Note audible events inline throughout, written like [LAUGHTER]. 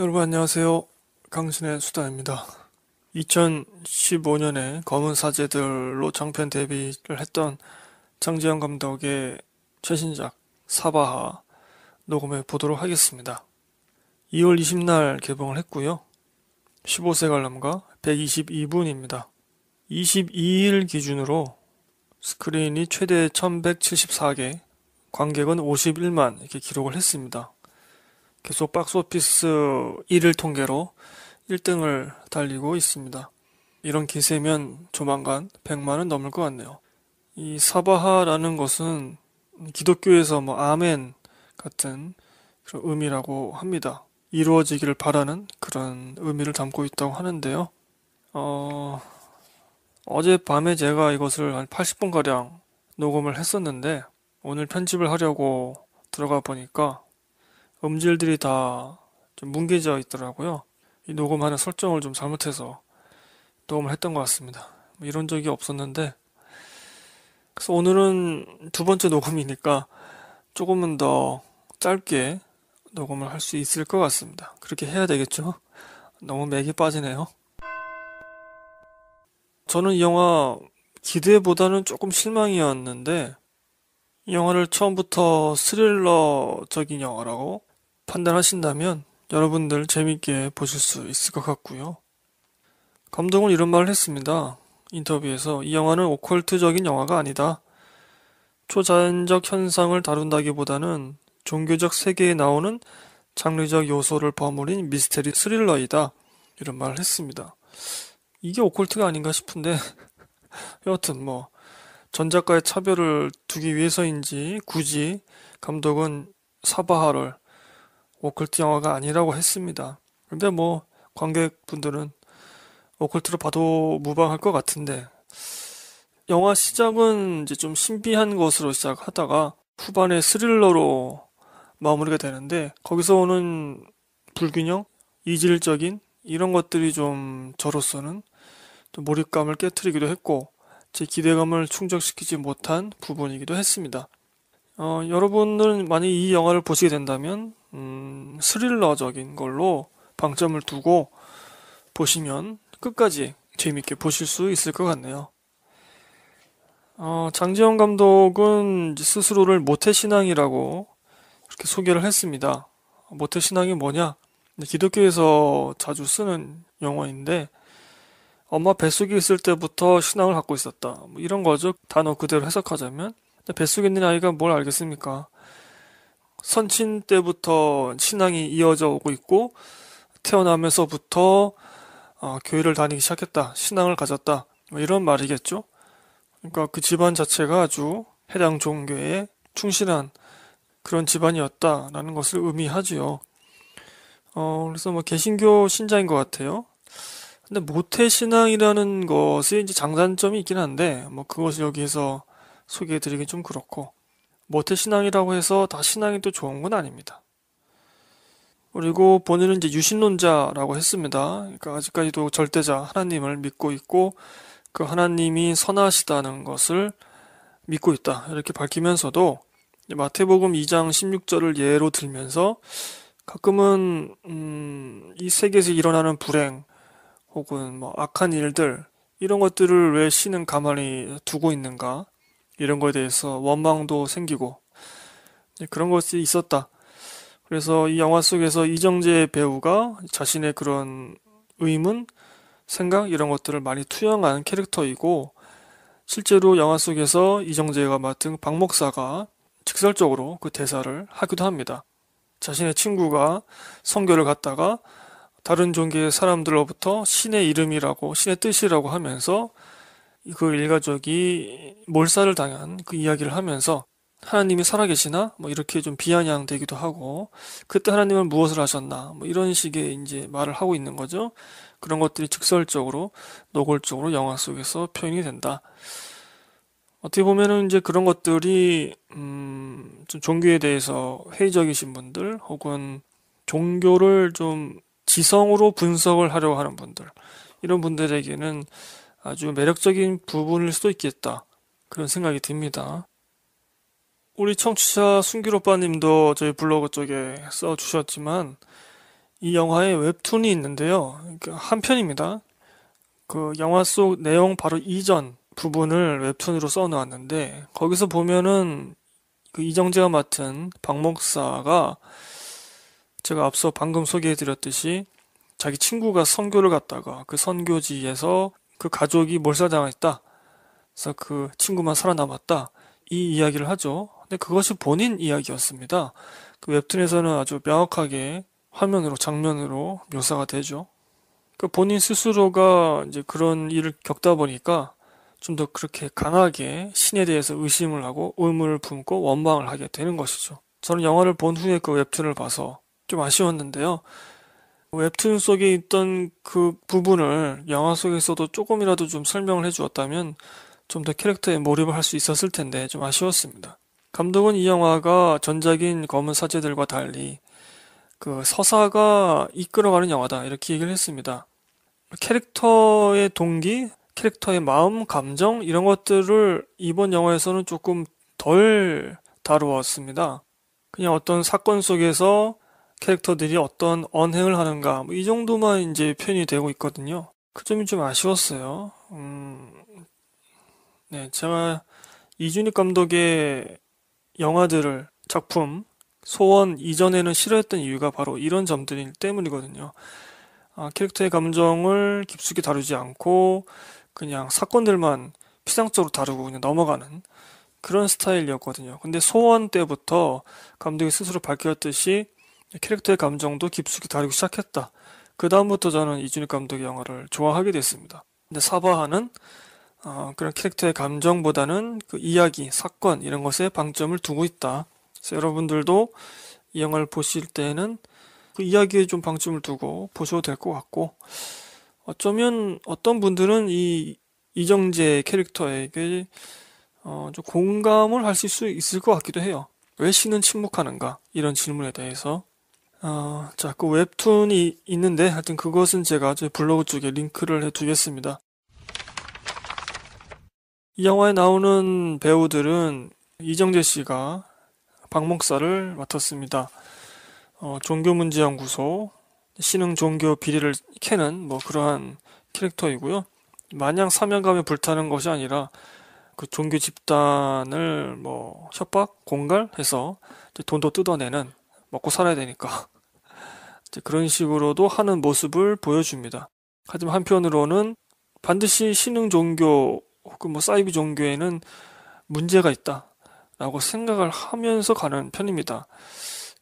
여러분 안녕하세요. 강신의 수다입니다. 2015년에 검은 사제들로 장편 데뷔를 했던 장지현 감독의 최신작 사바하 녹음해 보도록 하겠습니다. 2월 20날 개봉을 했고요. 15세 관람가 122분입니다. 22일 기준으로 스크린이 최대 1174개, 관객은 51만 이렇게 기록을 했습니다. 계속 박스오피스 1을 통계로 1등을 달리고 있습니다. 이런 기세면 조만간 100만은 넘을 것 같네요. 이 사바하라는 것은 기독교에서 뭐 아멘 같은 그런 의미라고 합니다. 이루어지기를 바라는 그런 의미를 담고 있다고 하는데요. 어, 어젯밤에 제가 이것을 한 80분가량 녹음을 했었는데 오늘 편집을 하려고 들어가 보니까 음질들이 다 좀 뭉개져 있더라고요. 이 녹음하는 설정을 좀 잘못해서 녹음을 했던 것 같습니다. 뭐 이런 적이 없었는데 그래서 오늘은 두 번째 녹음이니까 조금은 더 짧게 녹음을 할 수 있을 것 같습니다. 그렇게 해야 되겠죠? 너무 맥이 빠지네요. 저는 이 영화 기대보다는 조금 실망이었는데 이 영화를 처음부터 스릴러적인 영화라고 판단하신다면 여러분들 재밌게 보실 수 있을 것 같고요. 감독은 이런 말을 했습니다. 인터뷰에서 이 영화는 오컬트적인 영화가 아니다. 초자연적 현상을 다룬다기보다는 종교적 세계에 나오는 장르적 요소를 버무린 미스테리 스릴러이다. 이런 말을 했습니다. 이게 오컬트가 아닌가 싶은데 [LAUGHS] 여하튼 뭐 전작과의 차별을 두기 위해서인지 굳이 감독은 사바하를 오컬트 영화가 아니라고 했습니다. 근데 뭐 관객분들은 오컬트로 봐도 무방할 것 같은데 영화 시작은 이제 좀 신비한 것으로 시작하다가 후반에 스릴러로 마무리가 되는데 거기서 오는 불균형, 이질적인 이런 것들이 좀 저로서는 좀 몰입감을 깨뜨리기도 했고 제 기대감을 충족시키지 못한 부분이기도 했습니다. 어, 여러분들은 만약 이 영화를 보시게 된다면 음, 스릴러적인 걸로 방점을 두고 보시면 끝까지 재밌게 보실 수 있을 것 같네요. 어, 장지영 감독은 스스로를 모태신앙이라고 이렇게 소개를 했습니다. 모태신앙이 뭐냐? 네, 기독교에서 자주 쓰는 용어인데, 엄마 뱃속에 있을 때부터 신앙을 갖고 있었다. 뭐 이런 거죠. 단어 그대로 해석하자면. 네, 뱃속에 있는 아이가 뭘 알겠습니까? 선친 때부터 신앙이 이어져 오고 있고 태어나면서부터 어, 교회를 다니기 시작했다. 신앙을 가졌다. 뭐 이런 말이겠죠. 그러니까 그 집안 자체가 아주 해당 종교에 충실한 그런 집안이었다라는 것을 의미하지요. 어, 그래서 뭐 개신교 신자인 것 같아요. 근데 모태 신앙이라는 것이 이제 장단점이 있긴 한데 뭐 그것을 여기에서 소개해드리긴 좀 그렇고 모태 신앙이라고 해서 다 신앙이 또 좋은 건 아닙니다. 그리고 본인은 이제 유신론자라고 했습니다. 그러니까 아직까지도 절대자 하나님을 믿고 있고 그 하나님이 선하시다는 것을 믿고 있다. 이렇게 밝히면서도 마태복음 2장 16절을 예로 들면서 가끔은 음, 이 세계에서 일어나는 불행 혹은 뭐 악한 일들 이런 것들을 왜 신은 가만히 두고 있는가? 이런 거에 대해서 원망도 생기고 그런 것이 있었다. 그래서 이 영화 속에서 이정재 배우가 자신의 그런 의문, 생각 이런 것들을 많이 투영한 캐릭터이고 실제로 영화 속에서 이정재가 맡은 박 목사가 직설적으로 그 대사를 하기도 합니다. 자신의 친구가 선교를 갔다가 다른 종교의 사람들로부터 신의 이름이라고 신의 뜻이라고 하면서 그 일가족이 몰살을 당한 그 이야기를 하면서 하나님이 살아계시나? 뭐 이렇게 좀 비아냥되기도 하고, 그때 하나님은 무엇을 하셨나? 뭐 이런 식의 이제 말을 하고 있는 거죠. 그런 것들이 직설적으로, 노골적으로 영화 속에서 표현이 된다. 어떻게 보면은 이제 그런 것들이, 음, 좀 종교에 대해서 회의적이신 분들, 혹은 종교를 좀 지성으로 분석을 하려고 하는 분들, 이런 분들에게는 아주 매력적인 부분일 수도 있겠다. 그런 생각이 듭니다. 우리 청취자 순길 오빠님도 저희 블로그 쪽에 써주셨지만 이 영화에 웹툰이 있는데요. 그러니까 한 편입니다. 그 영화 속 내용 바로 이전 부분을 웹툰으로 써놓았는데 거기서 보면은 그 이정재가 맡은 박목사가 제가 앞서 방금 소개해드렸듯이 자기 친구가 선교를 갔다가 그 선교지에서 그 가족이 몰살당했다. 그래서 그 친구만 살아남았다. 이 이야기를 하죠. 근데 그것이 본인 이야기였습니다. 그 웹툰에서는 아주 명확하게 화면으로 장면으로 묘사가 되죠. 그 본인 스스로가 이제 그런 일을 겪다 보니까 좀 더 그렇게 강하게 신에 대해서 의심을 하고 의문을 품고 원망을 하게 되는 것이죠. 저는 영화를 본 후에 그 웹툰을 봐서 좀 아쉬웠는데요. 웹툰 속에 있던 그 부분을 영화 속에서도 조금이라도 좀 설명을 해주었다면 좀 더 캐릭터에 몰입을 할 수 있었을 텐데 좀 아쉬웠습니다. 감독은 이 영화가 전작인 검은 사제들과 달리 그 서사가 이끌어가는 영화다 이렇게 얘기를 했습니다. 캐릭터의 동기, 캐릭터의 마음, 감정 이런 것들을 이번 영화에서는 조금 덜 다루었습니다. 그냥 어떤 사건 속에서 캐릭터들이 어떤 언행을 하는가 뭐이 정도만 이제 표현이 되고 있거든요. 그 점이 좀 아쉬웠어요. 음, 네, 제가 이준익 감독의 영화들을 작품 소원 이전에는 싫어했던 이유가 바로 이런 점들 때문이거든요. 아, 캐릭터의 감정을 깊숙이 다루지 않고 그냥 사건들만 피상적으로 다루고 그냥 넘어가는 그런 스타일이었거든요. 근데 소원 때부터 감독이 스스로 밝혔듯이 캐릭터의 감정도 깊숙이 다루기 시작했다. 그 다음부터 저는 이준익 감독의 영화를 좋아하게 됐습니다. 근데 사바하는 어, 그런 캐릭터의 감정보다는 그 이야기, 사건 이런 것에 방점을 두고 있다. 그래서 여러분들도 이 영화를 보실 때는 에그 이야기에 좀 방점을 두고 보셔도 될 것 같고 어쩌면 어떤 분들은 이 이정재 캐릭터에게 어, 좀 공감을 할 수 있을 것 같기도 해요. 왜 신은 침묵하는가 이런 질문에 대해서 어, 자, 그 웹툰이 있는데 하여튼 그것은 제가 제 블로그 쪽에 링크를 해두겠습니다. 이 영화에 나오는 배우들은 이정재 씨가 박목사를 맡았습니다. 어, 종교문제연구소, 신흥 종교 비리를 캐는 뭐 그러한 캐릭터이고요. 마냥 사명감에 불타는 것이 아니라 그 종교 집단을 뭐 협박, 공갈해서 돈도 뜯어내는 먹고 살아야 되니까. 그런 식으로도 하는 모습을 보여줍니다. 하지만 한편으로는 반드시 신흥 종교 혹은 뭐 사이비 종교에는 문제가 있다라고 생각을 하면서 가는 편입니다.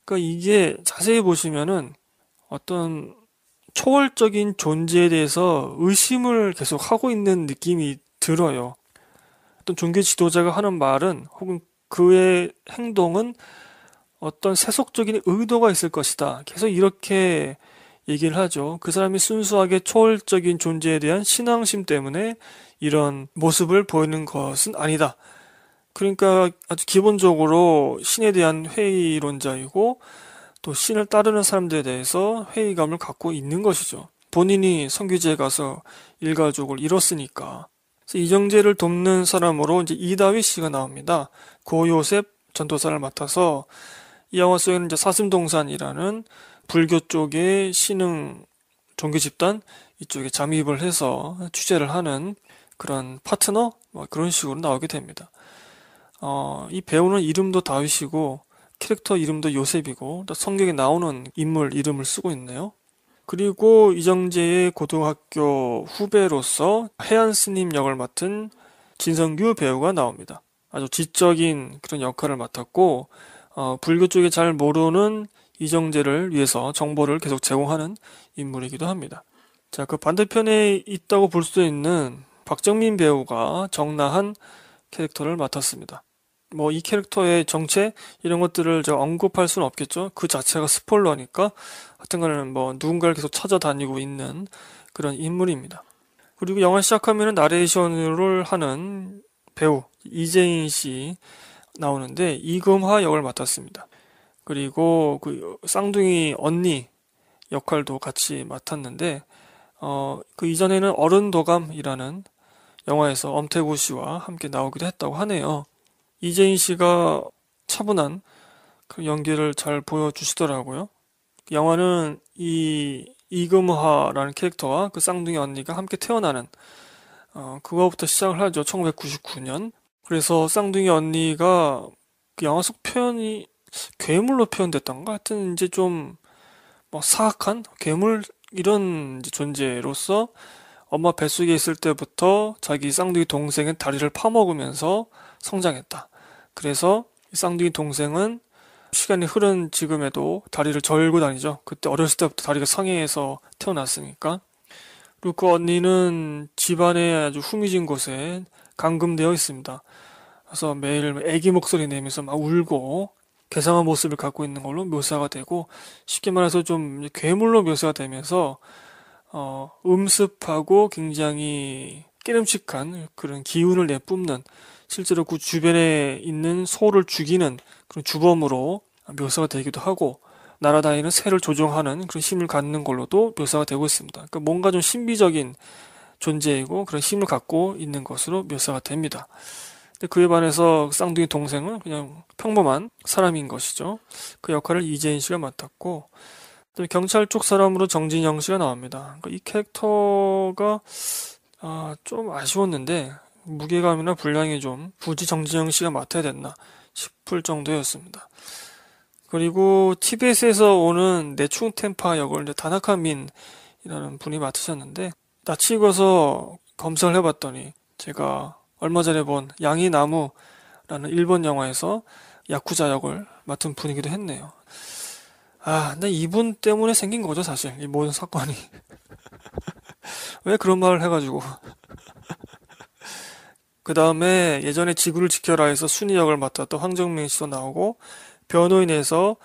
그러니까 이게 자세히 보시면은 어떤 초월적인 존재에 대해서 의심을 계속 하고 있는 느낌이 들어요. 어떤 종교 지도자가 하는 말은 혹은 그의 행동은 어떤 세속적인 의도가 있을 것이다. 계속 이렇게 얘기를 하죠. 그 사람이 순수하게 초월적인 존재에 대한 신앙심 때문에 이런 모습을 보이는 것은 아니다. 그러니까 아주 기본적으로 신에 대한 회의론자이고 또 신을 따르는 사람들에 대해서 회의감을 갖고 있는 것이죠. 본인이 성규제에 가서 일가족을 잃었으니까. 이정재를 돕는 사람으로 이제 이다위 씨가 나옵니다. 고요셉 전도사를 맡아서 이 영화 속에는 이제 사슴동산이라는 불교 쪽의 신흥 종교 집단 이쪽에 잠입을 해서 취재를 하는 그런 파트너 뭐 그런 식으로 나오게 됩니다. 어, 이 배우는 이름도 다윗이고 캐릭터 이름도 요셉이고 성경에 나오는 인물 이름을 쓰고 있네요. 그리고 이정재의 고등학교 후배로서 해안 스님 역을 맡은 진성규 배우가 나옵니다. 아주 지적인 그런 역할을 맡았고 어, 불교 쪽에 잘 모르는 이정재를 위해서 정보를 계속 제공하는 인물이기도 합니다. 자, 그 반대편에 있다고 볼 수 있는 박정민 배우가 정나한 캐릭터를 맡았습니다. 뭐 이 캐릭터의 정체 이런 것들을 제가 언급할 수는 없겠죠. 그 자체가 스포일러니까 하여튼간에 뭐 누군가를 계속 찾아다니고 있는 그런 인물입니다. 그리고 영화 시작하면 나레이션을 하는 배우 이재인 씨 나오는데 이금화 역을 맡았습니다. 그리고 그 쌍둥이 언니 역할도 같이 맡았는데 어, 그 이전에는 어른도감이라는 영화에서 엄태구 씨와 함께 나오기도 했다고 하네요. 이재인 씨가 차분한 그 연기를 잘 보여주시더라고요. 영화는 이 이금화라는 캐릭터와 그 쌍둥이 언니가 함께 태어나는 어, 그거부터 시작을 하죠. 1999년 그래서 쌍둥이 언니가 그 영화 속 표현이 괴물로 표현됐던가? 하여튼 이제 좀뭐 사악한 괴물 이런 존재로서 엄마 뱃속에 있을 때부터 자기 쌍둥이 동생의 다리를 파먹으면서 성장했다. 그래서 쌍둥이 동생은 시간이 흐른 지금에도 다리를 절고 다니죠. 그때 어렸을 때부터 다리가 상해해서 태어났으니까. 그리고 그 언니는 집안의 아주 후미진 곳에 감금되어 있습니다. 그래서 매일 애기 목소리 내면서 막 울고 괴상한 모습을 갖고 있는 걸로 묘사가 되고 쉽게 말해서 좀 괴물로 묘사가 되면서 어, 음습하고 굉장히 깨름칙한 그런 기운을 내뿜는 실제로 그 주변에 있는 소를 죽이는 그런 주범으로 묘사가 되기도 하고 날아다니는 새를 조종하는 그런 힘을 갖는 걸로도 묘사가 되고 있습니다. 그러니까 뭔가 좀 신비적인 존재이고 그런 힘을 갖고 있는 것으로 묘사가 됩니다. 그에 반해서 쌍둥이 동생은 그냥 평범한 사람인 것이죠. 그 역할을 이재인 씨가 맡았고 경찰 쪽 사람으로 정진영 씨가 나옵니다. 그러니까 이 캐릭터가 아, 좀 아쉬웠는데 무게감이나 분량이 좀 굳이 정진영 씨가 맡아야 됐나 싶을 정도였습니다. 그리고 TBS에서 오는 내충 템파 역을 이제 다나카민이라는 분이 맡으셨는데 다치어서 검사를 해봤더니 제가 얼마 전에 본 양이나무라는 일본 영화에서 야쿠자 역을 맡은 분이기도 했네요. 아, 근데 이분 때문에 생긴 거죠, 사실. 이 모든 사건이. [LAUGHS] 왜 그런 말을 해가지고. 그 다음에 예전에 지구를 지켜라에서 순이 역을 맡았던 황정민 씨도 나오고, 변호인에서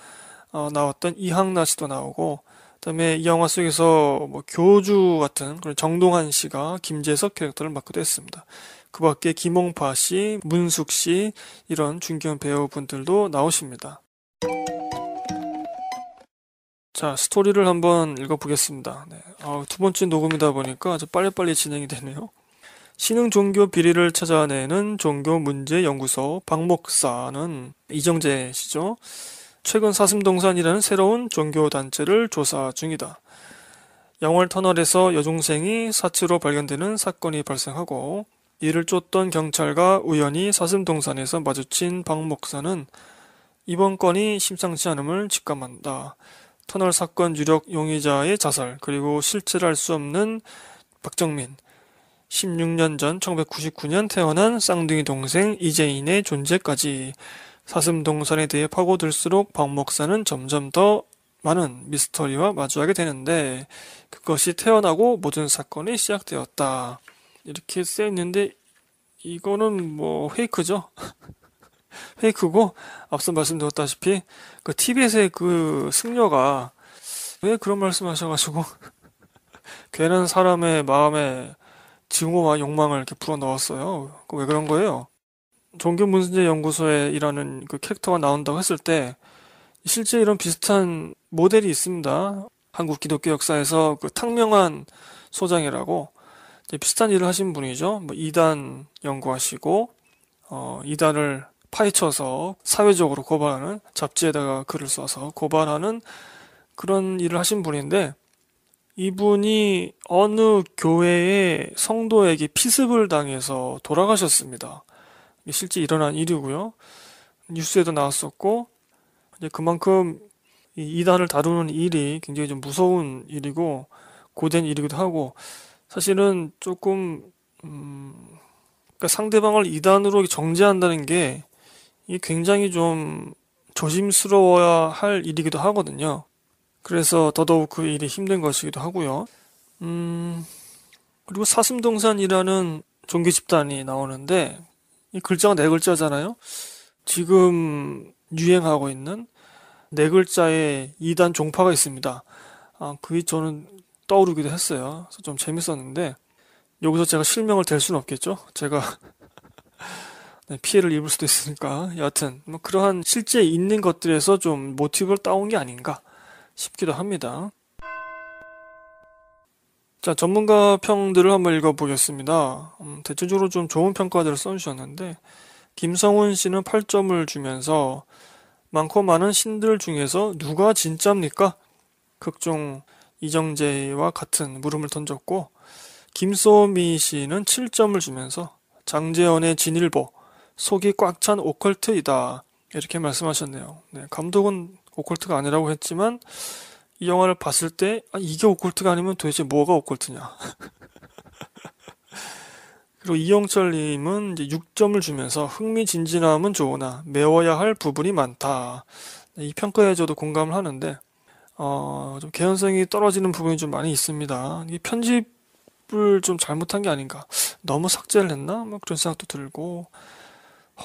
어, 나왔던 이항나 씨도 나오고, 그다음에 이 영화 속에서 뭐 교주 같은 그런 정동환 씨가 김재석 캐릭터를 맡기도 했습니다. 그 밖에 김홍파 씨, 문숙 씨 이런 중견 배우분들도 나오십니다. 자, 스토리를 한번 읽어보겠습니다. 네. 아, 두 번째 녹음이다 보니까 아주 빨리빨리 진행이 되네요. 신흥 종교 비리를 찾아내는 종교 문제 연구소 박목사는 이정재 씨죠. 최근 사슴동산이라는 새로운 종교단체를 조사 중이다. 영월 터널에서 여중생이 사체로 발견되는 사건이 발생하고 이를 쫓던 경찰과 우연히 사슴동산에서 마주친 박 목사는 이번 건이 심상치 않음을 직감한다. 터널 사건 유력 용의자의 자살 그리고 실체를 알 수 없는 박정민 16년 전 1999년 태어난 쌍둥이 동생 이재인의 존재까지 사슴동선에 대해 파고들수록 박 목사는 점점 더 많은 미스터리와 마주하게 되는데 그것이 태어나고 모든 사건이 시작되었다. 이렇게 쓰여 있는데 이거는 뭐 페이크죠. [LAUGHS] 페이크고 앞서 말씀드렸다시피 그 티벳의 그 승려가 왜 그런 말씀하셔가지고 [LAUGHS] 괜한 사람의 마음에 증오와 욕망을 이렇게 불어 넣었어요. 왜 그런 거예요? 종교문제연구소에 일하는 그 캐릭터가 나온다고 했을 때 실제 이런 비슷한 모델이 있습니다. 한국 기독교 역사에서 그 탕명한 소장이라고 비슷한 일을 하신 분이죠. 뭐 이단 연구하시고 어 이단을 파헤쳐서 사회적으로 고발하는 잡지에다가 글을 써서 고발하는 그런 일을 하신 분인데 이분이 어느 교회의 성도에게 피습을 당해서 돌아가셨습니다. 실제 일어난 일이고요. 뉴스에도 나왔었고 이제 그만큼 이 이단을 다루는 일이 굉장히 좀 무서운 일이고 고된 일이기도 하고 사실은 조금 음 그러니까 상대방을 이단으로 정제한다는 게 이 굉장히 좀 조심스러워야 할 일이기도 하거든요. 그래서 더더욱 그 일이 힘든 것이기도 하고요. 음 그리고 사슴동산이라는 종교 집단이 나오는데 이 글자가 네 글자잖아요. 지금 유행하고 있는 네 글자의 2단 종파가 있습니다. 아, 그게 저는 떠오르기도 했어요. 그래서 좀 재밌었는데 여기서 제가 실명을 댈 수는 없겠죠. 제가 [LAUGHS] 네, 피해를 입을 수도 있으니까 여하튼 뭐 그러한 실제 있는 것들에서 좀 모티브를 따온 게 아닌가 싶기도 합니다. 자, 전문가 평들을 한번 읽어보겠습니다. 음, 대체적으로 좀 좋은 평가들을 써주셨는데, 김성훈 씨는 8점을 주면서, 많고 많은 신들 중에서 누가 진짜입니까? 극중 이정재와 같은 물음을 던졌고, 김소미 씨는 7점을 주면서, 장재원의 진일보, 속이 꽉 찬 오컬트이다. 이렇게 말씀하셨네요. 네, 감독은 오컬트가 아니라고 했지만, 이 영화를 봤을 때 아, 이게 오컬트가 아니면 도대체 뭐가 오컬트냐. [LAUGHS] 그리고 이영철님은 이제 6점을 주면서 흥미진진함은 좋으나 메워야 할 부분이 많다. 네, 이 평가에 저도 공감을 하는데 어, 좀 개연성이 떨어지는 부분이 좀 많이 있습니다. 이 편집을 좀 잘못한 게 아닌가. 너무 삭제를 했나? 뭐 그런 생각도 들고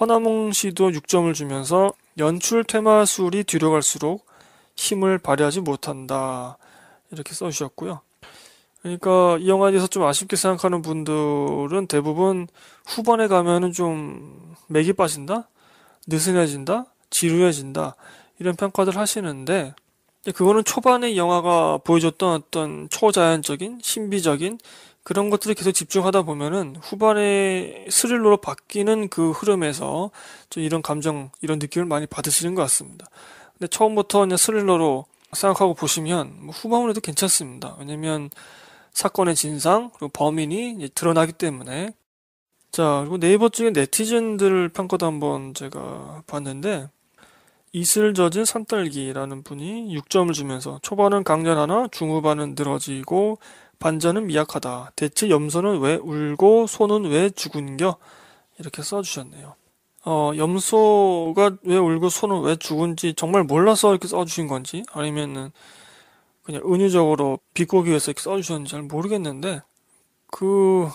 허나몽 씨도 6점을 주면서 연출 테마술이 뒤로 갈수록 힘을 발휘하지 못한다. 이렇게 써주셨고요. 그러니까 이 영화에 대해서 좀 아쉽게 생각하는 분들은 대부분 후반에 가면은 좀 맥이 빠진다? 느슨해진다? 지루해진다? 이런 평가들 하시는데 그거는 초반에 영화가 보여줬던 어떤 초자연적인 신비적인 그런 것들을 계속 집중하다 보면은 후반에 스릴러로 바뀌는 그 흐름에서 좀 이런 감정, 이런 느낌을 많이 받으시는 것 같습니다. 근데 처음부터 그냥 스릴러로 생각하고 보시면 뭐 후반으로 해도 괜찮습니다. 왜냐면 사건의 진상 그리고 범인이 드러나기 때문에 자 그리고 네이버 쪽에 네티즌들 평가도 한번 제가 봤는데 이슬 젖은 산딸기라는 분이 6점을 주면서 초반은 강렬하나 중후반은 늘어지고 반전은 미약하다. 대체 염소는 왜 울고 소는 왜 죽은겨? 이렇게 써주셨네요. 어, 염소가 왜 울고 소는 왜 죽은지 정말 몰라서 이렇게 써주신 건지 아니면은 그냥 은유적으로 비꼬기 위해서 이렇게 써주셨는지 잘 모르겠는데 그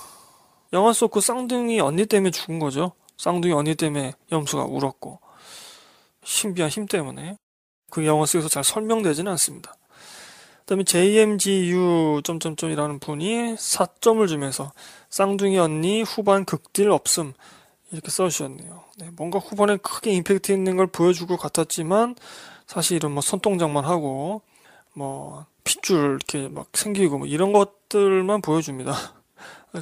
영화 속 그 쌍둥이 언니 때문에 죽은 거죠. 쌍둥이 언니 때문에 염소가 울었고 신비한 힘 때문에 그 영화 속에서 잘 설명되지는 않습니다. 그다음에 JMGU 점점점이라는 분이 4점을 주면서 쌍둥이 언니 후반 극딜 없음 이렇게 써주셨네요. 네, 뭔가 후반에 크게 임팩트 있는 걸 보여줄 것 같았지만 사실은 뭐 손동작만 하고 뭐 핏줄 이렇게 막 생기고 뭐 이런 것들만 보여줍니다.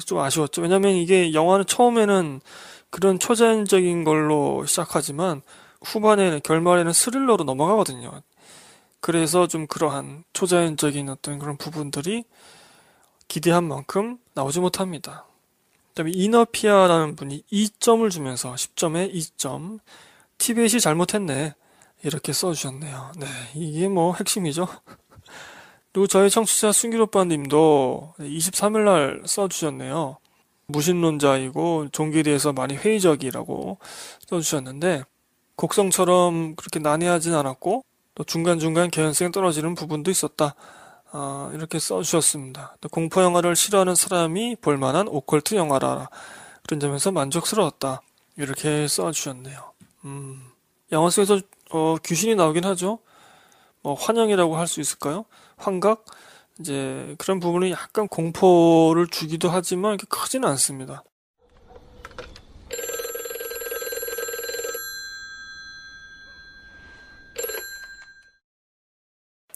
좀 아쉬웠죠. 왜냐면 이게 영화는 처음에는 그런 초자연적인 걸로 시작하지만 후반에는 결말에는 스릴러로 넘어가거든요. 그래서 좀 그러한 초자연적인 어떤 그런 부분들이 기대한 만큼 나오지 못합니다. 그다음에 이너피아라는 분이 2점을 주면서 10점에 2점. 티벳이 잘못했네. 이렇게 써주셨네요. 네, 이게 뭐 핵심이죠. [LAUGHS] 그리고 저희 청취자 순기로빠님도 23일날 써주셨네요. 무신론자이고 종교에 대해서 많이 회의적이라고 써주셨는데 곡성처럼 그렇게 난해하진 않았고 또 중간중간 개연성이 떨어지는 부분도 있었다. 어, 이렇게 써주셨습니다. 공포 영화를 싫어하는 사람이 볼만한 오컬트 영화라 그런 점에서 만족스러웠다. 이렇게 써주셨네요. 음, 영화 속에서 어, 귀신이 나오긴 하죠. 뭐 환영이라고 할 수 있을까요? 환각 이제 그런 부분이 약간 공포를 주기도 하지만 이렇게 크지는 않습니다.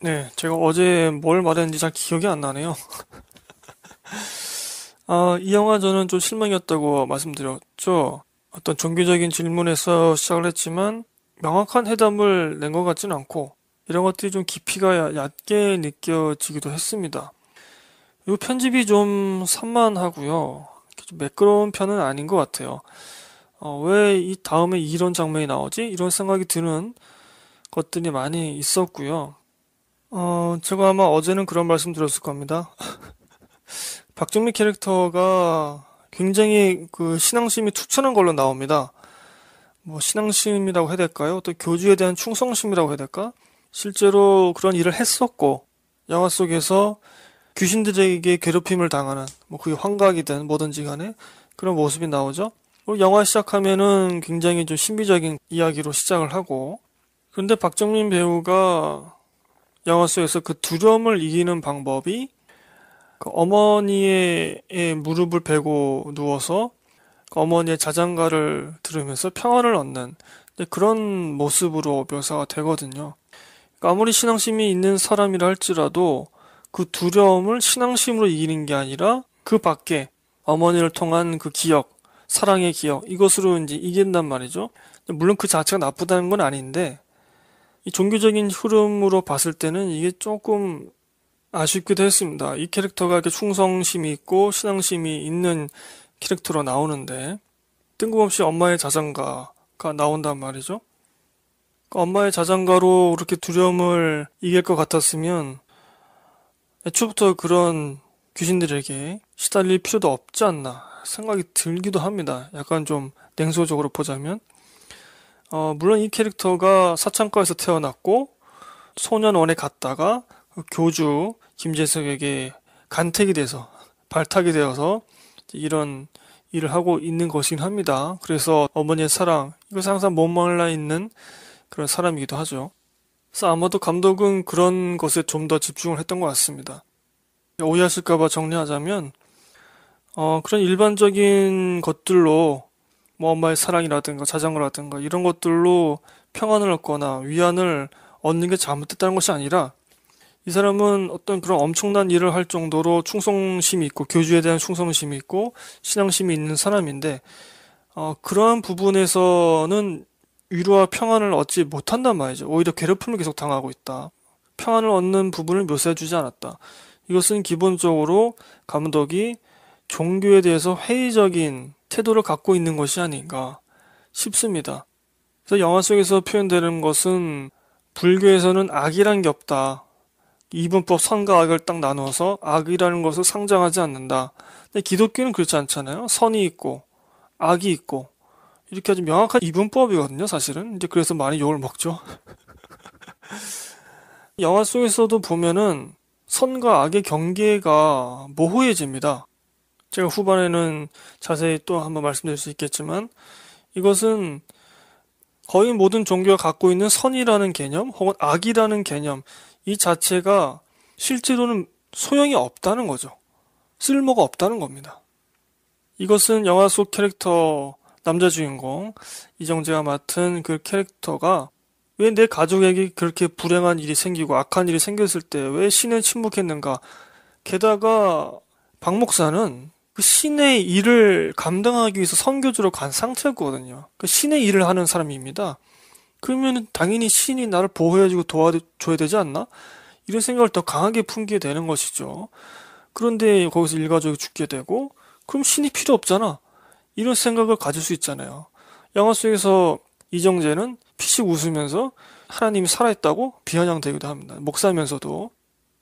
네, 제가 어제 뭘 말했는지 잘 기억이 안 나네요. [LAUGHS] 아, 이 영화 저는 좀 실망이었다고 말씀드렸죠. 어떤 종교적인 질문에서 시작을 했지만 명확한 해답을 낸 것같지는 않고 이런 것들이 좀 깊이가 얕게 느껴지기도 했습니다. 이 편집이 좀 산만하고요. 좀 매끄러운 편은 아닌 것 같아요. 어, 왜이 다음에 이런 장면이 나오지? 이런 생각이 드는 것들이 많이 있었고요. 어, 제가 아마 어제는 그런 말씀 드렸을 겁니다. [LAUGHS] 박정미 캐릭터가 굉장히 그 신앙심이 투철한 걸로 나옵니다. 뭐 신앙심이라고 해야 될까요? 또 교주에 대한 충성심이라고 해야 될까? 실제로 그런 일을 했었고 영화 속에서 귀신들에게 괴롭힘을 당하는 뭐 그게 환각이든 뭐든지 간에 그런 모습이 나오죠. 그리고 영화 시작하면은 굉장히 좀 신비적인 이야기로 시작을 하고 그런데 박정민 배우가 영화 속에서 그 두려움을 이기는 방법이 그 어머니의 무릎을 베고 누워서 그 어머니의 자장가를 들으면서 평안을 얻는 그런 모습으로 묘사가 되거든요. 그러니까 아무리 신앙심이 있는 사람이라 할지라도 그 두려움을 신앙심으로 이기는 게 아니라 그 밖에 어머니를 통한 그 기억, 사랑의 기억 이것으로 이제 이긴단 말이죠. 물론 그 자체가 나쁘다는 건 아닌데 이 종교적인 흐름으로 봤을 때는 이게 조금 아쉽기도 했습니다. 이 캐릭터가 이렇게 충성심이 있고 신앙심이 있는 캐릭터로 나오는데 뜬금없이 엄마의 자장가가 나온단 말이죠. 그러니까 엄마의 자장가로 그렇게 두려움을 이길 것 같았으면 애초부터 그런 귀신들에게 시달릴 필요도 없지 않나 생각이 들기도 합니다. 약간 좀 냉소적으로 보자면 어, 물론 이 캐릭터가 사창가에서 태어났고 소년원에 갔다가 교주 김재석에게 간택이 돼서 발탁이 되어서 이런 일을 하고 있는 것이긴 합니다. 그래서 어머니의 사랑 이것 항상 못말라 있는 그런 사람이기도 하죠. 그래서 아마도 감독은 그런 것에 좀 더 집중을 했던 것 같습니다. 오해하실까봐 정리하자면 어, 그런 일반적인 것들로 뭐 엄마의 사랑이라든가 자장거라든가 이런 것들로 평안을 얻거나 위안을 얻는 게 잘못됐다는 것이 아니라 이 사람은 어떤 그런 엄청난 일을 할 정도로 충성심이 있고 교주에 대한 충성심이 있고 신앙심이 있는 사람인데 어, 그러한 부분에서는 위로와 평안을 얻지 못한단 말이죠. 오히려 괴롭힘을 계속 당하고 있다. 평안을 얻는 부분을 묘사해주지 않았다. 이것은 기본적으로 감독이 종교에 대해서 회의적인 태도를 갖고 있는 것이 아닌가 싶습니다. 그래서 영화 속에서 표현되는 것은 불교에서는 악이란 게 없다. 이분법 선과 악을 딱 나누어서 악이라는 것을 상장하지 않는다. 근데 기독교는 그렇지 않잖아요. 선이 있고 악이 있고 이렇게 아주 명확한 이분법이거든요. 사실은 이제 그래서 많이 욕을 먹죠. [LAUGHS] 영화 속에서도 보면은 선과 악의 경계가 모호해집니다. 제가 후반에는 자세히 또 한번 말씀드릴 수 있겠지만 이것은 거의 모든 종교가 갖고 있는 선이라는 개념 혹은 악이라는 개념 이 자체가 실제로는 소용이 없다는 거죠. 쓸모가 없다는 겁니다. 이것은 영화 속 캐릭터 남자 주인공 이정재가 맡은 그 캐릭터가 왜 내 가족에게 그렇게 불행한 일이 생기고 악한 일이 생겼을 때 왜 신에 침묵했는가 게다가 박 목사는 그 신의 일을 감당하기 위해서 선교주로 간 상태였거든요. 그 그러니까 신의 일을 하는 사람입니다. 그러면 당연히 신이 나를 보호해주고 도와줘야 되지 않나? 이런 생각을 더 강하게 품게 되는 것이죠. 그런데 거기서 일가족이 죽게 되고, 그럼 신이 필요 없잖아. 이런 생각을 가질 수 있잖아요. 영화 속에서 이정재는 피식 웃으면서 하나님이 살아있다고 비아냥되기도 합니다. 목사면서도.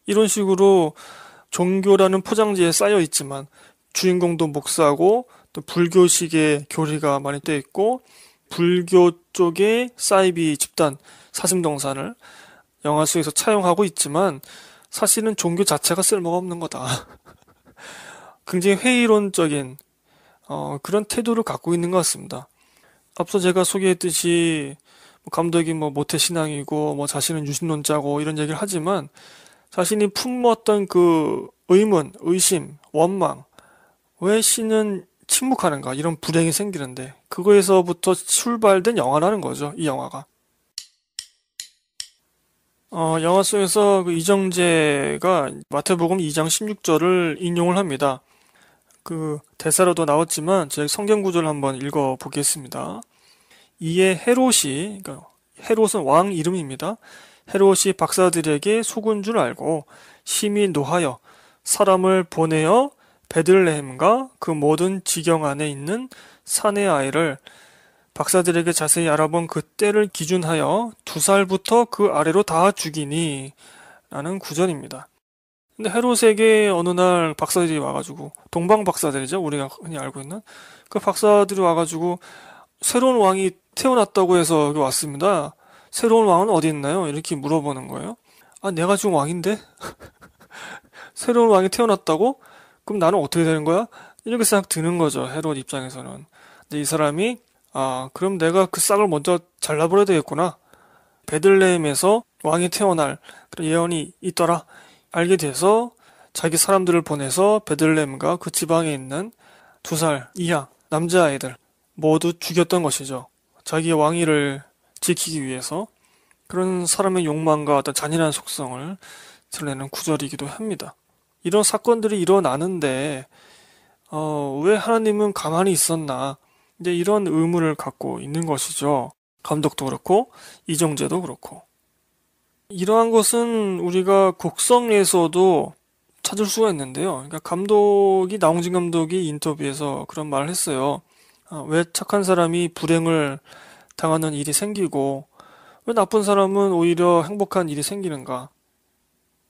이런 식으로 종교라는 포장지에 쌓여 있지만 주인공도 목사고 또 불교식의 교리가 많이 돼 있고 불교 쪽의 사이비 집단 사슴동산을 영화 속에서 차용하고 있지만 사실은 종교 자체가 쓸모가 없는 거다. [LAUGHS] 굉장히 회의론적인 어, 그런 태도를 갖고 있는 것 같습니다. 앞서 제가 소개했듯이 뭐 감독이 뭐 모태 신앙이고 뭐 자신은 유신론자고 이런 얘기를 하지만 자신이 품었던 그 의문, 의심, 원망 왜 신은 침묵하는가 이런 불행이 생기는데 그거에서부터 출발된 영화라는 거죠 이 영화가 어, 영화 속에서 그 이정재가 마태복음 2장 16절을 인용을 합니다 그 대사로도 나왔지만 제 성경 구절 을 한번 읽어 보겠습니다 이에 헤롯이 그러니까 헤롯은 왕 이름입니다 헤롯이 박사들에게 속은 줄 알고 심히 노하여 사람을 보내어 베들레헴과 그 모든 지경 안에 있는 산의 아이를 박사들에게 자세히 알아본 그때를 기준하여 두 살부터 그 아래로 다 죽이니 라는 구절입니다. 근데 헤롯에게 어느 날 박사들이 와가지고 동방 박사들이죠 우리가 흔히 알고 있는 그 박사들이 와가지고 새로운 왕이 태어났다고 해서 여기 왔습니다. 새로운 왕은 어디 있나요? 이렇게 물어보는 거예요. 아 내가 지금 왕인데 [LAUGHS] 새로운 왕이 태어났다고? 그럼 나는 어떻게 되는 거야? 이렇게 생각 드는 거죠. 헤롯 입장에서는. 근데 이 사람이 아 그럼 내가 그 싹을 먼저 잘라버려야 되겠구나. 베들레헴에서 왕이 태어날 그런 예언이 있더라. 알게 돼서 자기 사람들을 보내서 베들레헴과 그 지방에 있는 두 살 이하 남자아이들 모두 죽였던 것이죠. 자기의 왕위를 지키기 위해서 그런 사람의 욕망과 어떤 잔인한 속성을 드러내는 구절이기도 합니다. 이런 사건들이 일어나는데 어, 왜 하나님은 가만히 있었나 이제 이런 의문을 갖고 있는 것이죠. 감독도 그렇고 이정재도 그렇고 이러한 것은 우리가 곡성에서도 찾을 수가 있는데요. 그러니까 감독이 나홍진 감독이 인터뷰에서 그런 말을 했어요. 아, 왜 착한 사람이 불행을 당하는 일이 생기고 왜 나쁜 사람은 오히려 행복한 일이 생기는가?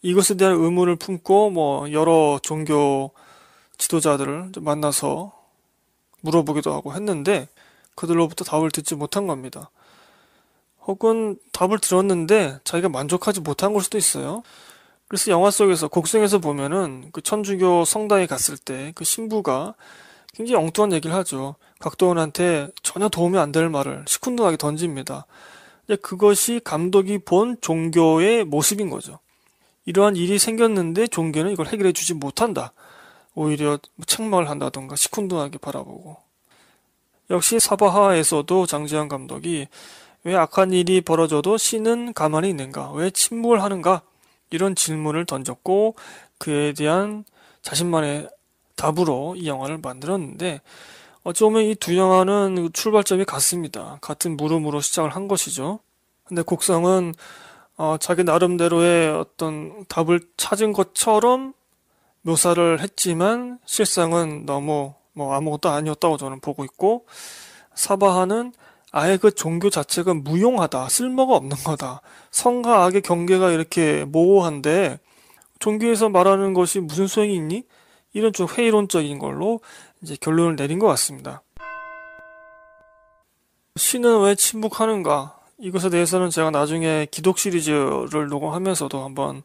이것에 대한 의문을 품고 뭐 여러 종교 지도자들을 만나서 물어보기도 하고 했는데 그들로부터 답을 듣지 못한 겁니다. 혹은 답을 들었는데 자기가 만족하지 못한 걸 수도 있어요. 그래서 영화 속에서 곡성에서 보면은 그 천주교 성당에 갔을 때 그 신부가 굉장히 엉뚱한 얘기를 하죠. 각도원한테 전혀 도움이 안 될 말을 시큰둥하게 던집니다. 그것이 감독이 본 종교의 모습인 거죠. 이러한 일이 생겼는데 종교는 이걸 해결해 주지 못한다. 오히려 책망을 한다던가 시큰둥하게 바라보고. 역시 사바하에서도 장지현 감독이 왜 악한 일이 벌어져도 신은 가만히 있는가? 왜 침몰하는가? 이런 질문을 던졌고 그에 대한 자신만의 답으로 이 영화를 만들었는데 어쩌면 이 두 영화는 출발점이 같습니다. 같은 물음으로 시작을 한 것이죠. 근데 곡성은 어, 자기 나름대로의 어떤 답을 찾은 것처럼 묘사를 했지만 실상은 너무 뭐 아무것도 아니었다고 저는 보고 있고 사바하는 아예 그 종교 자체가 무용하다, 쓸모가 없는 거다. 성과 악의 경계가 이렇게 모호한데 종교에서 말하는 것이 무슨 소용이 있니? 이런 좀 회의론적인 걸로 이제 결론을 내린 것 같습니다. 신은 왜 침묵하는가? 이것에 대해서는 제가 나중에 기독 시리즈를 녹음하면서도 한번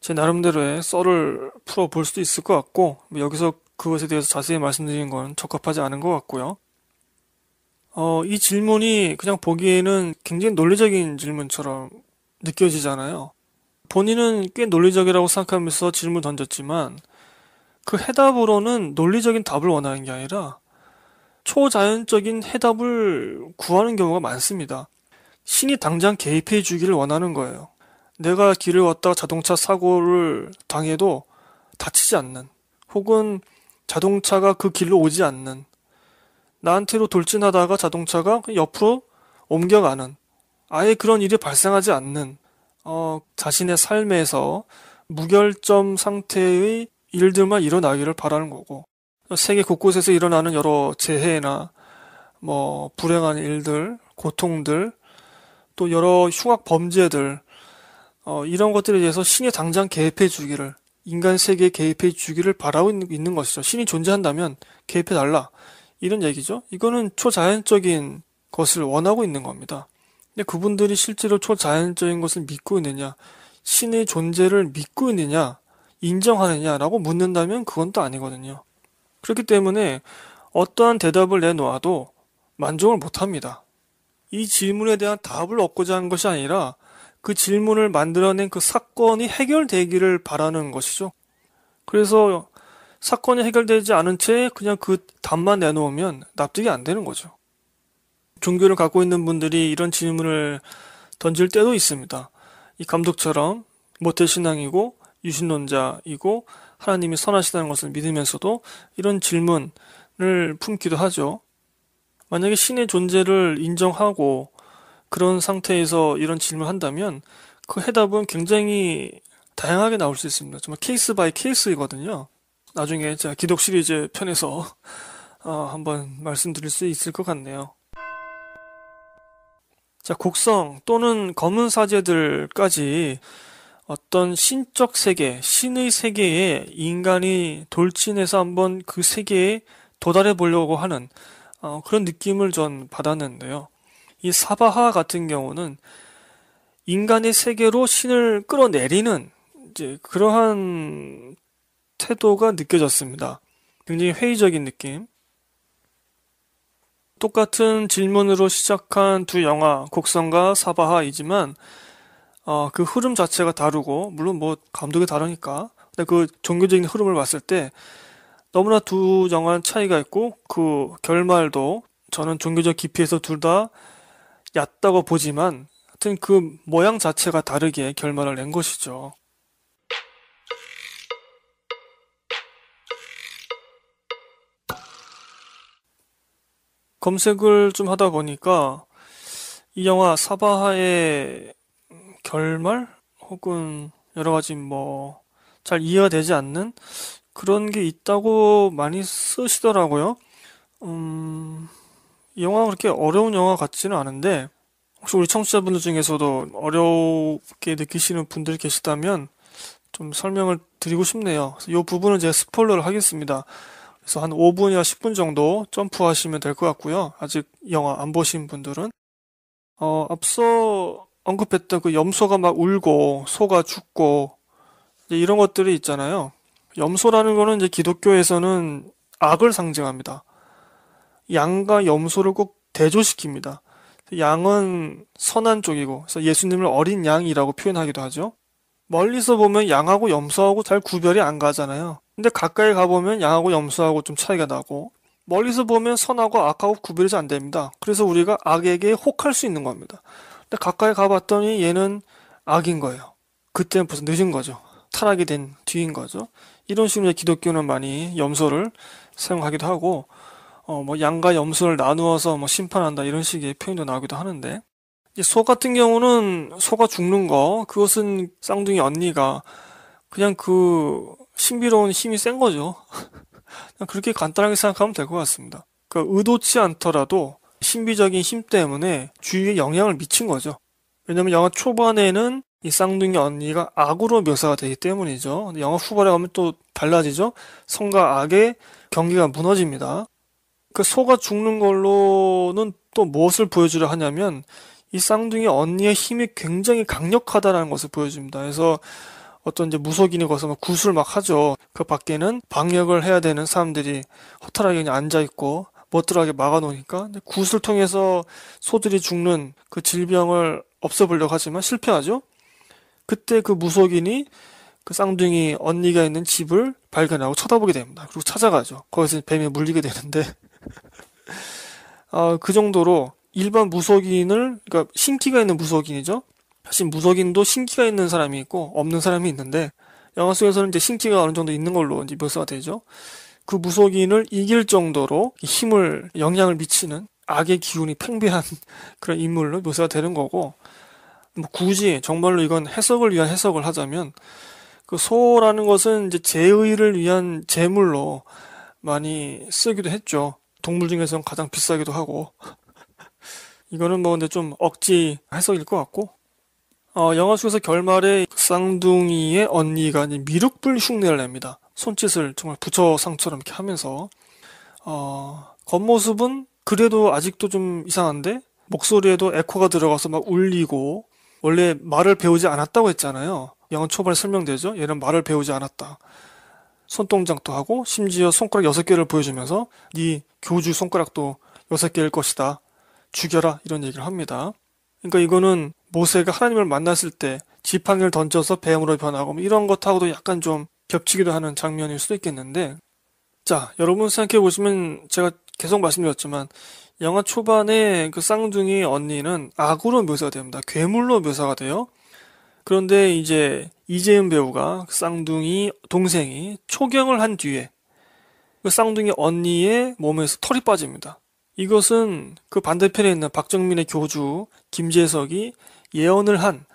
제 나름대로의 썰을 풀어볼 수도 있을 것 같고 뭐 여기서 그것에 대해서 자세히 말씀드리는 건 적합하지 않은 것 같고요. 어, 이 질문이 그냥 보기에는 굉장히 논리적인 질문처럼 느껴지잖아요. 본인은 꽤 논리적이라고 생각하면서 질문 던졌지만 그 해답으로는 논리적인 답을 원하는 게 아니라 초자연적인 해답을 구하는 경우가 많습니다. 신이 당장 개입해 주기를 원하는 거예요. 내가 길을 왔다가 자동차 사고를 당해도 다치지 않는, 혹은 자동차가 그 길로 오지 않는, 나한테로 돌진하다가 자동차가 옆으로 옮겨가는, 아예 그런 일이 발생하지 않는, 어, 자신의 삶에서 무결점 상태의 일들만 일어나기를 바라는 거고, 세계 곳곳에서 일어나는 여러 재해나 뭐 불행한 일들, 고통들, 또 여러 흉악 범죄들 어, 이런 것들에 대해서 신이 당장 개입해 주기를 인간 세계에 개입해 주기를 바라고 있는 것이죠. 신이 존재한다면 개입해 달라 이런 얘기죠. 이거는 초자연적인 것을 원하고 있는 겁니다. 근데 그분들이 실제로 초자연적인 것을 믿고 있느냐, 신의 존재를 믿고 있느냐, 인정하느냐라고 묻는다면 그건 또 아니거든요. 그렇기 때문에 어떠한 대답을 내놓아도 만족을 못합니다. 이 질문에 대한 답을 얻고자 하는 것이 아니라 그 질문을 만들어낸 그 사건이 해결되기를 바라는 것이죠. 그래서 사건이 해결되지 않은 채 그냥 그 답만 내놓으면 납득이 안 되는 거죠. 종교를 갖고 있는 분들이 이런 질문을 던질 때도 있습니다. 이 감독처럼 모태신앙이고 유신론자이고 하나님이 선하시다는 것을 믿으면서도 이런 질문을 품기도 하죠. 만약에 신의 존재를 인정하고 그런 상태에서 이런 질문을 한다면 그 해답은 굉장히 다양하게 나올 수 있습니다. 정말 케이스 바이 케이스이거든요. 나중에 제가 기독 시리즈 편에서 [LAUGHS] 어, 한번 말씀드릴 수 있을 것 같네요. 자, 곡성 또는 검은 사제들까지 어떤 신적 세계, 신의 세계에 인간이 돌진해서 한번 그 세계에 도달해 보려고 하는 어, 그런 느낌을 전 받았는데요. 이 사바하 같은 경우는 인간의 세계로 신을 끌어내리는 이제 그러한 태도가 느껴졌습니다. 굉장히 회의적인 느낌. 똑같은 질문으로 시작한 두 영화, 곡성과 사바하이지만 어, 그 흐름 자체가 다르고 물론 뭐 감독이 다르니까 근데 그 종교적인 흐름을 봤을 때 너무나 두 영화는 차이가 있고 그 결말도 저는 종교적 깊이에서 둘 다 얕다고 보지만 하여튼 그 모양 자체가 다르게 결말을 낸 것이죠. 검색을 좀 하다 보니까 이 영화 사바하의 결말 혹은 여러 가지 뭐 잘 이해되지 가 않는 그런 게 있다고 많이 쓰시더라고요. 음, 이 영화가 그렇게 어려운 영화 같지는 않은데 혹시 우리 청취자분들 중에서도 어렵게 느끼시는 분들 이 계시다면 좀 설명을 드리고 싶네요. 이 부분은 제가 스포일러를 하겠습니다. 그래서 한 5분이나 10분 정도 점프하시면 될 것 같고요. 아직 영화 안 보신 분들은. 어, 앞서 언급했던 그 염소가 막 울고 소가 죽고 이런 것들이 있잖아요. 염소라는 거는 이제 기독교에서는 악을 상징합니다. 양과 염소를 꼭 대조시킵니다. 양은 선한 쪽이고, 그래서 예수님을 어린 양이라고 표현하기도 하죠. 멀리서 보면 양하고 염소하고 잘 구별이 안 가잖아요. 근데 가까이 가보면 양하고 염소하고 좀 차이가 나고, 멀리서 보면 선하고 악하고 구별이 잘 안 됩니다. 그래서 우리가 악에게 혹할 수 있는 겁니다. 가까이 가봤더니 얘는 악인 거예요. 그때는 벌써 늦은 거죠. 타락이 된 뒤인 거죠. 이런 식으로 기독교는 많이 염소를 사용하기도 하고, 어, 뭐 양과 염소를 나누어서 뭐 심판한다 이런 식의 표현도 나오기도 하는데, 소 같은 경우는 소가 죽는 거, 그것은 쌍둥이 언니가 그냥 그 신비로운 힘이 센 거죠. [LAUGHS] 그렇게 간단하게 생각하면 될 것 같습니다. 그러니까 의도치 않더라도 신비적인 힘 때문에 주위에 영향을 미친 거죠. 왜냐면 영화 초반에는 이 쌍둥이 언니가 악으로 묘사가 되기 때문이죠. 근데 영화 후반에 가면 또 달라지죠. 성과 악의 경기가 무너집니다. 그 소가 죽는 걸로는 또 무엇을 보여주려 하냐면 이 쌍둥이 언니의 힘이 굉장히 강력하다라는 것을 보여줍니다. 그래서 어떤 이제 무속인이 거서막 구슬 막 하죠. 그 밖에는 방역을 해야 되는 사람들이 허탈하게 그냥 앉아있고 멋들하게 막아놓으니까 구슬 통해서 소들이 죽는 그 질병을 없애보려고 하지만 실패하죠. 그때 그 무속인이 그 쌍둥이 언니가 있는 집을 발견하고 쳐다보게 됩니다. 그리고 찾아가죠. 거기서 뱀에 물리게 되는데 어, [LAUGHS] 그 정도로 일반 무속인을 그러니까 신기가 있는 무속인이죠. 사실 무속인도 신기가 있는 사람이 있고 없는 사람이 있는데 영화 속에서는 이제 신기가 어느 정도 있는 걸로 이제 묘사가 되죠. 그 무속인을 이길 정도로 힘을 영향을 미치는 악의 기운이 팽배한 [LAUGHS] 그런 인물로 묘사가 되는 거고 뭐 굳이 정말로 이건 해석을 위한 해석을 하자면 그 소라는 것은 이제 제의를 위한 제물로 많이 쓰기도 했죠. 동물 중에서는 가장 비싸기도 하고 [LAUGHS] 이거는 뭐 근데 좀 억지 해석일 것 같고 어, 영화 속에서 결말에 쌍둥이의 언니가 미륵불 흉내를 냅니다. 손짓을 정말 부처상처럼 이렇게 하면서 어, 겉모습은 그래도 아직도 좀 이상한데 목소리에도 에코가 들어가서 막 울리고 원래 말을 배우지 않았다고 했잖아요. 영어 초반에 설명되죠. 얘는 말을 배우지 않았다. 손동작도 하고 심지어 손가락 여섯 개를 보여주면서 네 교주 손가락도 여섯 개일 것이다. 죽여라 이런 얘기를 합니다. 그러니까 이거는 모세가 하나님을 만났을 때 지팡이를 던져서 뱀으로 변하고 뭐 이런 것하고도 약간 좀 겹치기도 하는 장면일 수도 있겠는데 자 여러분 생각해 보시면 제가 계속 말씀드렸지만 영화 초반에 그 쌍둥이 언니는 악으로 묘사가 됩니다. 괴물로 묘사가 돼요. 그런데 이제 이재은 배우가 그 쌍둥이 동생이 초경을 한 뒤에 그 쌍둥이 언니의 몸에서 털이 빠집니다. 이것은 그 반대편에 있는 박정민의 교주 김재석이 예언을 한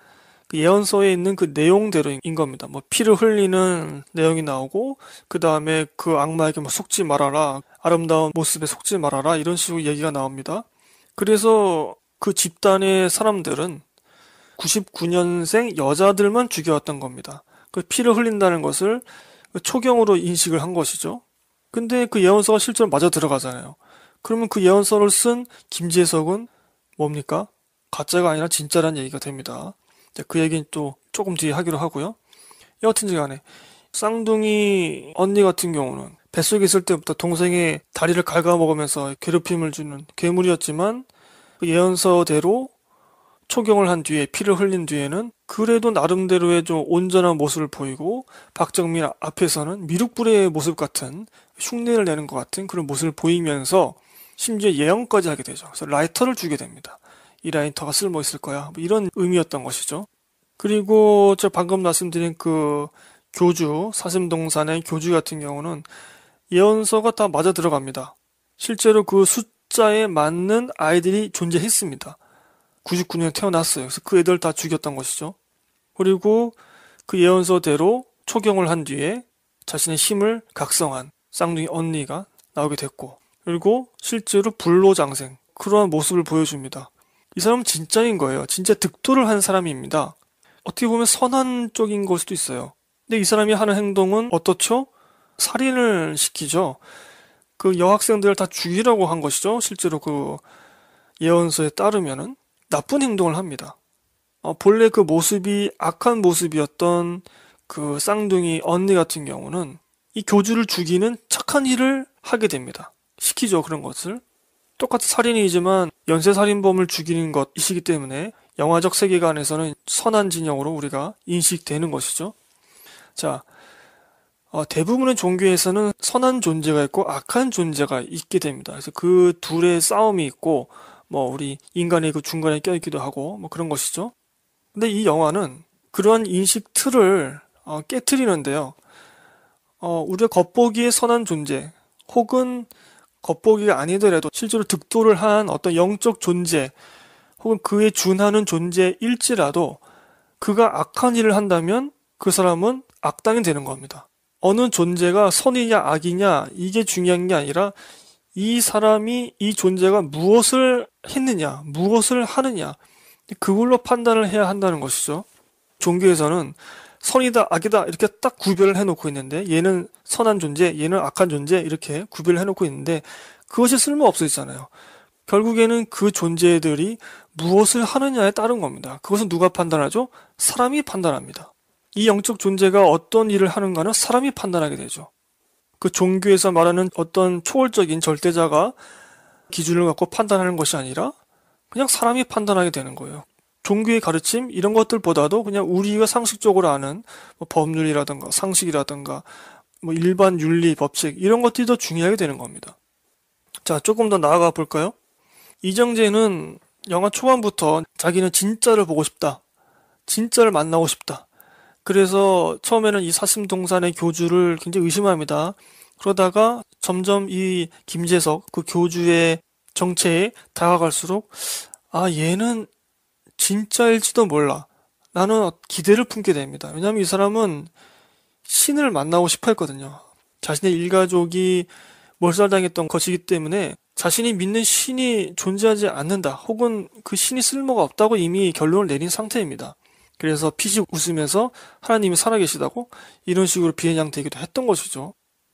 그 예언서에 있는 그 내용대로인 겁니다. 뭐 피를 흘리는 내용이 나오고 그 다음에 그 악마에게 뭐 속지 말아라 아름다운 모습에 속지 말아라 이런 식으로 얘기가 나옵니다. 그래서 그 집단의 사람들은 99년생 여자들만 죽여왔던 겁니다. 그 피를 흘린다는 것을 그 초경으로 인식을 한 것이죠. 근데 그 예언서가 실제로 맞아 들어가잖아요. 그러면 그 예언서를 쓴 김재석은 뭡니까? 가짜가 아니라 진짜란 얘기가 됩니다. 그 얘기는 또 조금 뒤에 하기로 하고요. 여하튼 간에 쌍둥이 언니 같은 경우는 뱃속에 있을 때부터 동생의 다리를 갉아먹으면서 괴롭힘을 주는 괴물이었지만 그 예언서대로 초경을 한 뒤에 피를 흘린 뒤에는 그래도 나름대로의 좀 온전한 모습을 보이고 박정민 앞에서는 미륵불의 모습 같은 흉내를 내는 것 같은 그런 모습을 보이면서 심지어 예언까지 하게 되죠. 그래서 라이터를 주게 됩니다. 이 라인터가 쓸모 있을 거야. 뭐 이런 의미였던 것이죠. 그리고 제가 방금 말씀드린 그 교주, 사슴동산의 교주 같은 경우는 예언서가 다 맞아 들어갑니다. 실제로 그 숫자에 맞는 아이들이 존재했습니다. 99년에 태어났어요. 그래서 그 애들 다 죽였던 것이죠. 그리고 그 예언서대로 초경을 한 뒤에 자신의 힘을 각성한 쌍둥이 언니가 나오게 됐고, 그리고 실제로 불로장생, 그러한 모습을 보여줍니다. 이 사람은 진짜인 거예요. 진짜 득도를 한 사람입니다. 어떻게 보면 선한 쪽인 걸 수도 있어요. 근데 이 사람이 하는 행동은 어떻죠? 살인을 시키죠. 그 여학생들을 다 죽이라고 한 것이죠. 실제로 그 예언서에 따르면은 나쁜 행동을 합니다. 어, 본래 그 모습이 악한 모습이었던 그 쌍둥이 언니 같은 경우는 이 교주를 죽이는 착한 일을 하게 됩니다. 시키죠. 그런 것을. 똑같은 살인이지만 연쇄살인범을 죽이는 것이시기 때문에 영화적 세계관에서는 선한 진영으로 우리가 인식되는 것이죠. 자, 어, 대부분의 종교에서는 선한 존재가 있고 악한 존재가 있게 됩니다. 그래서 그 둘의 싸움이 있고 뭐 우리 인간의 그 중간에 껴있기도 하고 뭐 그런 것이죠. 근데 이 영화는 그러한 인식 틀을 어, 깨뜨리는데요. 어, 우리의 겉보기에 선한 존재 혹은 겉보기가 아니더라도 실제로 득도를 한 어떤 영적 존재 혹은 그에 준하는 존재일지라도 그가 악한 일을 한다면 그 사람은 악당이 되는 겁니다. 어느 존재가 선이냐 악이냐 이게 중요한 게 아니라 이 사람이 이 존재가 무엇을 했느냐 무엇을 하느냐 그걸로 판단을 해야 한다는 것이죠. 종교에서는 선이다, 악이다 이렇게 딱 구별을 해놓고 있는데 얘는 선한 존재, 얘는 악한 존재 이렇게 구별을 해놓고 있는데 그것이 쓸모없어지잖아요. 결국에는 그 존재들이 무엇을 하느냐에 따른 겁니다. 그것은 누가 판단하죠? 사람이 판단합니다. 이 영적 존재가 어떤 일을 하는가는 사람이 판단하게 되죠. 그 종교에서 말하는 어떤 초월적인 절대자가 기준을 갖고 판단하는 것이 아니라 그냥 사람이 판단하게 되는 거예요. 종교의 가르침 이런 것들보다도 그냥 우리가 상식적으로 아는 뭐 법률이라든가 상식이라든가 뭐 일반 윤리 법칙 이런 것들이 더 중요하게 되는 겁니다. 자 조금 더 나아가 볼까요? 이정재는 영화 초반부터 자기는 진짜를 보고 싶다, 진짜를 만나고 싶다. 그래서 처음에는 이사슴동산의 교주를 굉장히 의심합니다. 그러다가 점점 이 김재석 그 교주의 정체에 다가갈수록 아 얘는 진짜일지도 몰라. 나는 기대를 품게 됩니다. 왜냐하면 이 사람은 신을 만나고 싶어 했거든요. 자신의 일가족이 몰살당했던 것이기 때문에 자신이 믿는 신이 존재하지 않는다 혹은 그 신이 쓸모가 없다고 이미 결론을 내린 상태입니다. 그래서 피식 웃으면서 하나님이 살아계시다고 이런 식으로 비행냥되기도 했던 것이죠.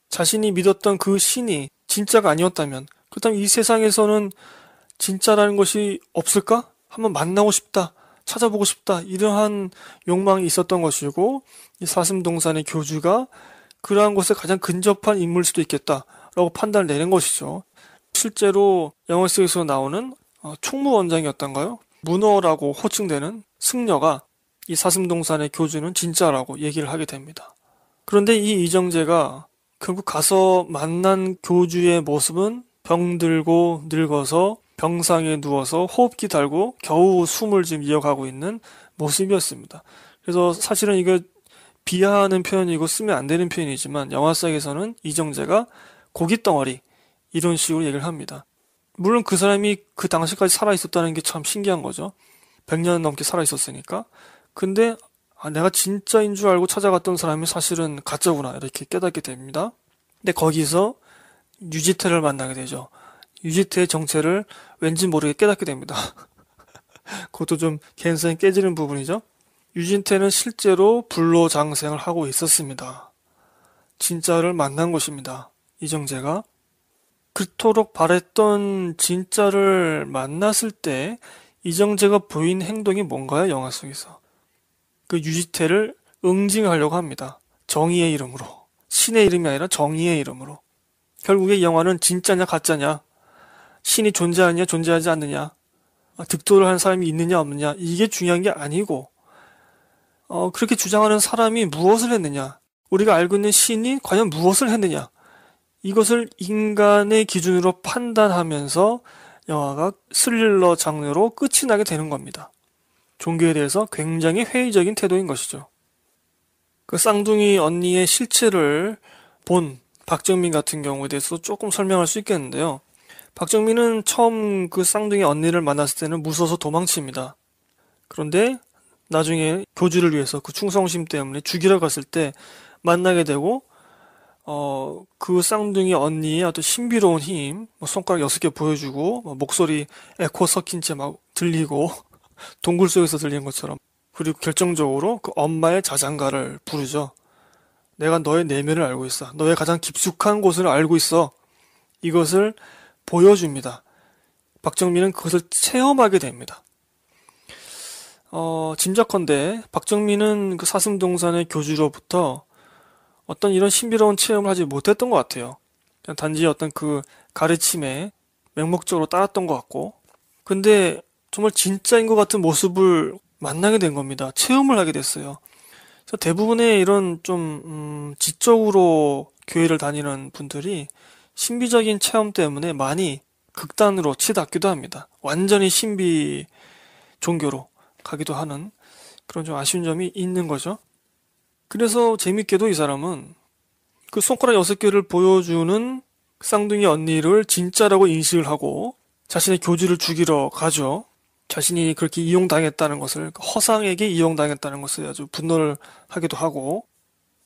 자신이 믿었던 그 신이 진짜가 아니었다면 그렇다면 이 세상에서는 진짜라는 것이 없을까? 한번 만나고 싶다, 찾아보고 싶다, 이러한 욕망이 있었던 것이고, 이 사슴동산의 교주가 그러한 곳에 가장 근접한 인물일 수도 있겠다라고 판단을 내린 것이죠. 실제로 영화 속에서 나오는 어, 총무원장이었던가요? 문어라고 호칭되는 승려가 이 사슴동산의 교주는 진짜라고 얘기를 하게 됩니다. 그런데 이 이정재가 결국 가서 만난 교주의 모습은 병들고 늙어서 병상에 누워서 호흡기 달고 겨우 숨을 지금 이어가고 있는 모습이었습니다. 그래서 사실은 이게 비하하는 표현이고 쓰면 안 되는 표현이지만 영화 속에서는 이정재가 고깃덩어리 이런 식으로 얘기를 합니다. 물론 그 사람이 그 당시까지 살아 있었다는 게 참 신기한 거죠. 100년 넘게 살아 있었으니까. 근데 아, 내가 진짜인 줄 알고 찾아갔던 사람이 사실은 가짜구나 이렇게 깨닫게 됩니다. 근데 거기서 유지태를 만나게 되죠. 유지트의 정체를 왠지 모르게 깨닫게 됩니다. [LAUGHS] 그것도 좀 갠성이 깨지는 부분이죠. 유진태는 실제로 불로장생을 하고 있었습니다. 진짜를 만난 것입니다. 이정재가 그토록 바랬던 진짜를 만났을 때 이정재가 보인 행동이 뭔가요? 영화 속에서 그 유지태를 응징하려고 합니다. 정의의 이름으로 신의 이름이 아니라 정의의 이름으로 결국에 영화는 진짜냐 가짜냐 신이 존재하냐 느 존재하지 않느냐 득도를 하는 사람이 있느냐 없느냐 이게 중요한 게 아니고 어, 그렇게 주장하는 사람이 무엇을 했느냐 우리가 알고 있는 신이 과연 무엇을 했느냐 이것을 인간의 기준으로 판단하면서 영화가 스릴러 장르로 끝이 나게 되는 겁니다. 종교에 대해서 굉장히 회의적인 태도인 것이죠. 그 쌍둥이 언니의 실체를 본 박정민 같은 경우에 대해서 조금 설명할 수 있겠는데요. 박정민은 처음 그 쌍둥이 언니를 만났을 때는 무서워서 도망칩니다. 그런데 나중에 교주를 위해서 그 충성심 때문에 죽이러 갔을 때 만나게 되고 어, 그 쌍둥이 언니의 어떤 신비로운 힘, 뭐 손가락 여섯 개 보여주고, 뭐 목소리 에코 섞인 채 막 들리고, [LAUGHS] 동굴 속에서 들리는 것처럼. 그리고 결정적으로 그 엄마의 자장가를 부르죠. 내가 너의 내면을 알고 있어. 너의 가장 깊숙한 곳을 알고 있어. 이것을 보여줍니다. 박정민은 그것을 체험하게 됩니다. 어, 짐작컨대 박정민은 그 사슴동산의 교주로부터 어떤 이런 신비로운 체험을 하지 못했던 것 같아요. 단지 어떤 그 가르침에 맹목적으로 따랐던 것 같고. 근데 정말 진짜인 것 같은 모습을 만나게 된 겁니다. 체험을 하게 됐어요. 대부분의 이런 좀, 음, 지적으로 교회를 다니는 분들이 신비적인 체험 때문에 많이 극단으로 치닫기도 합니다. 완전히 신비 종교로 가기도 하는 그런 좀 아쉬운 점이 있는 거죠. 그래서 재밌게도 이 사람은 그 손가락 여섯 개를 보여주는 쌍둥이 언니를 진짜라고 인식을 하고 자신의 교지를 죽이러 가죠. 자신이 그렇게 이용당했다는 것을 그 허상에게 이용당했다는 것을 아주 분노를 하기도 하고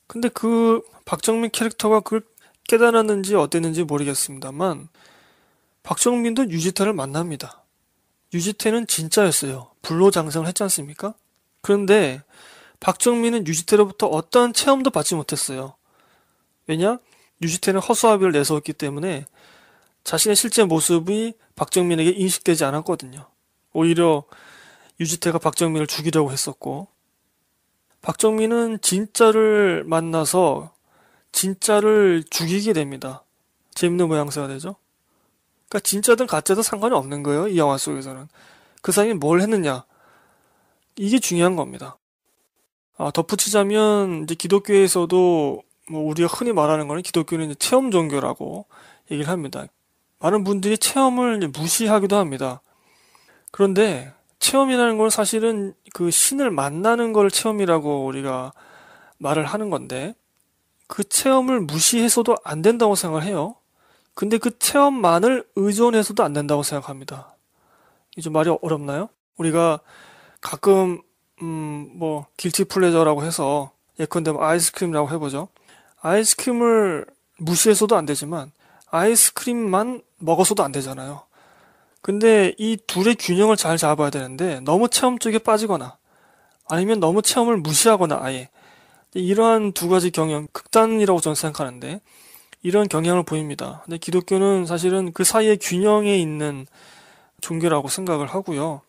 근데 그 박정민 캐릭터가 그걸 깨달았는지 어땠는지 모르겠습니다만 박정민도 유지태를 만납니다. 유지태는 진짜였어요. 불로 장성을 했지 않습니까? 그런데 박정민은 유지태로부터 어떠한 체험도 받지 못했어요. 왜냐? 유지태는 허수아비를 내세웠기 때문에 자신의 실제 모습이 박정민에게 인식되지 않았거든요. 오히려 유지태가 박정민을 죽이려고 했었고, 박정민은 진짜를 만나서 진짜를 죽이게 됩니다. 재밌는 모양새가 되죠. 그러니까 진짜든 가짜든 상관이 없는 거예요. 이 영화 속에서는 그 사람이 뭘 했느냐 이게 중요한 겁니다. 아, 덧붙이자면 이제 기독교에서도 뭐 우리가 흔히 말하는 거는 기독교는 체험 종교라고 얘기를 합니다. 많은 분들이 체험을 무시하기도 합니다. 그런데 체험이라는 건 사실은 그 신을 만나는 걸 체험이라고 우리가 말을 하는 건데 그 체험을 무시해서도 안 된다고 생각을 해요. 근데 그 체험만을 의존해서도 안 된다고 생각합니다. 이좀 말이 어렵나요? 우리가 가끔 음, 뭐 길티 플레저라고 해서 예컨대 뭐 아이스크림이라고 해보죠. 아이스크림을 무시해서도 안 되지만 아이스크림만 먹어서도 안 되잖아요. 근데 이 둘의 균형을 잘 잡아야 되는데 너무 체험 쪽에 빠지거나 아니면 너무 체험을 무시하거나 아예 이러한 두 가지 경향, 극단이라고 저는 생각하는데 이런 경향을 보입니다. 근데 기독교는 사실은 그사이에 균형에 있는 종교라고 생각을 하고요.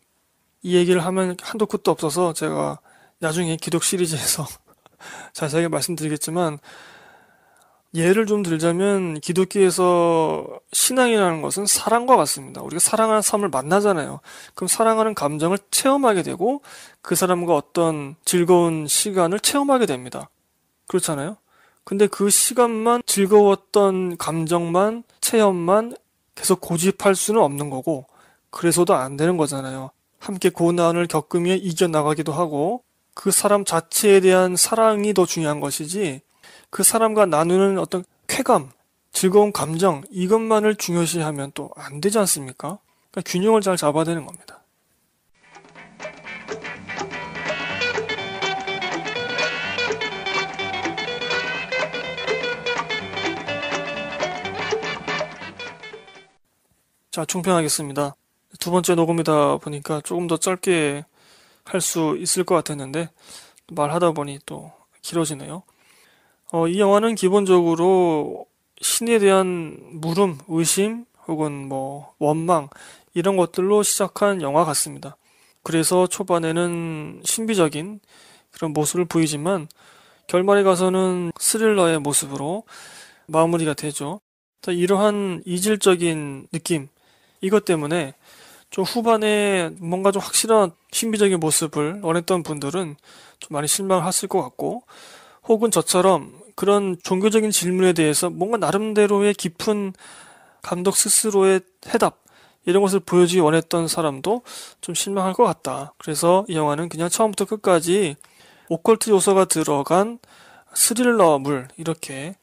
이 얘기를 하면 한도 끝도 없어서 제가 나중에 기독 시리즈에서 [LAUGHS] 자세하게 말씀드리겠지만 예를 좀 들자면 기독교에서 신앙이라는 것은 사랑과 같습니다. 우리가 사랑하는 사람을 만나잖아요. 그럼 사랑하는 감정을 체험하게 되고 그 사람과 어떤 즐거운 시간을 체험하게 됩니다. 그렇잖아요. 근데 그 시간만 즐거웠던 감정만 체험만 계속 고집할 수는 없는 거고 그래서도 안 되는 거잖아요. 함께 고난을 겪으며 이겨나가기도 하고 그 사람 자체에 대한 사랑이 더 중요한 것이지 그 사람과 나누는 어떤 쾌감, 즐거운 감정 이것만을 중요시하면 또 안 되지 않습니까? 그러니까 균형을 잘 잡아야 되는 겁니다. 자, 총평하겠습니다. 두 번째 녹음이다 보니까 조금 더 짧게 할 수 있을 것 같았는데 말하다 보니 또 길어지네요. 어, 이 영화는 기본적으로 신에 대한 물음, 의심 혹은 뭐 원망 이런 것들로 시작한 영화 같습니다. 그래서 초반에는 신비적인 그런 모습을 보이지만 결말에 가서는 스릴러의 모습으로 마무리가 되죠. 이러한 이질적인 느낌 이것 때문에 좀 후반에 뭔가 좀 확실한 신비적인 모습을 원했던 분들은 좀 많이 실망을 하실 것 같고 혹은 저처럼 그런 종교적인 질문에 대해서 뭔가 나름대로의 깊은 감독 스스로의 해답 이런 것을 보여주기 원했던 사람도 좀 실망할 것 같다. 그래서 이 영화는 그냥 처음부터 끝까지 오컬트 요소가 들어간 스릴러물 이렇게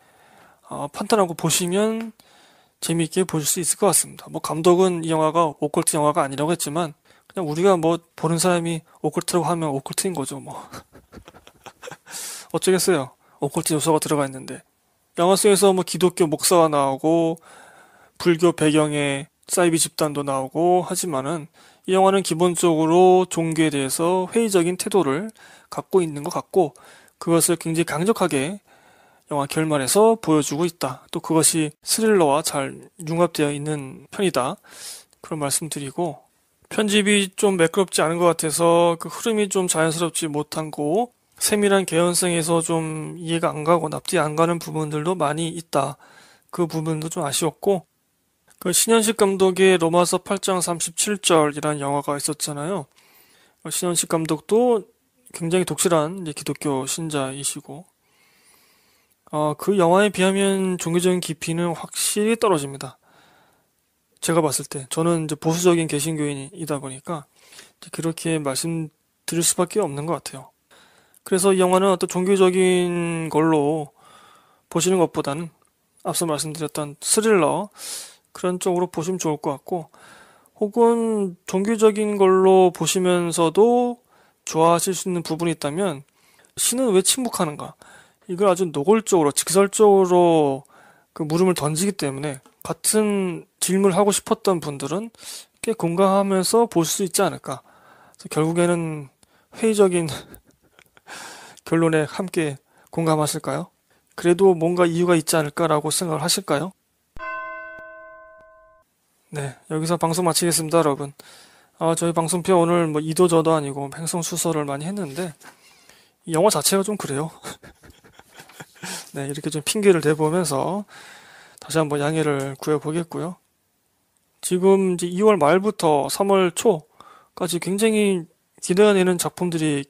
어, 판단하고 보시면 재미있게 보실 수 있을 것 같습니다. 뭐 감독은 이 영화가 오컬트 영화가 아니라고 했지만 그냥 우리가 뭐 보는 사람이 오컬트라고 하면 오컬트인 거죠 뭐 [LAUGHS] 어쩌겠어요. 오컬트 요소가 들어가 있는데 영화 속에서 뭐 기독교 목사가 나오고 불교 배경에 사이비 집단도 나오고 하지만은 이 영화는 기본적으로 종교에 대해서 회의적인 태도를 갖고 있는 것 같고 그것을 굉장히 강력하게 영화 결말에서 보여주고 있다. 또 그것이 스릴러와 잘 융합되어 있는 편이다. 그런 말씀드리고 편집이 좀 매끄럽지 않은 것 같아서 그 흐름이 좀 자연스럽지 못한 고 세밀한 개연성에서 좀 이해가 안 가고 납득이 안 가는 부분들도 많이 있다. 그 부분도 좀 아쉬웠고 그 신현식 감독의 로마서 8장 37절이라는 영화가 있었잖아요. 어, 신현식 감독도 굉장히 독실한 기독교 신자이시고 어, 그 영화에 비하면 종교적인 깊이는 확실히 떨어집니다. 제가 봤을 때 저는 이제 보수적인 개신교인이다 보니까 그렇게 말씀드릴 수밖에 없는 것 같아요. 그래서 이 영화는 어떤 종교적인 걸로 보시는 것보다는 앞서 말씀드렸던 스릴러 그런 쪽으로 보시면 좋을 것 같고 혹은 종교적인 걸로 보시면서도 좋아하실 수 있는 부분이 있다면 신은 왜 침묵하는가 이걸 아주 노골적으로 직설적으로 그 물음을 던지기 때문에 같은 질문을 하고 싶었던 분들은 꽤 공감하면서 볼 수 있지 않을까 결국에는 회의적인 결론에 함께 공감하실까요? 그래도 뭔가 이유가 있지 않을까라고 생각을 하실까요? 네, 여기서 방송 마치겠습니다, 여러분. 아, 저희 방송표 오늘 뭐 이도 저도 아니고 횡성수설을 많이 했는데 영어 자체가 좀 그래요. [LAUGHS] 네, 이렇게 좀 핑계를 대보면서 다시 한번 양해를 구해보겠고요. 지금 이제 2월 말부터 3월 초까지 굉장히 기대되는 작품들이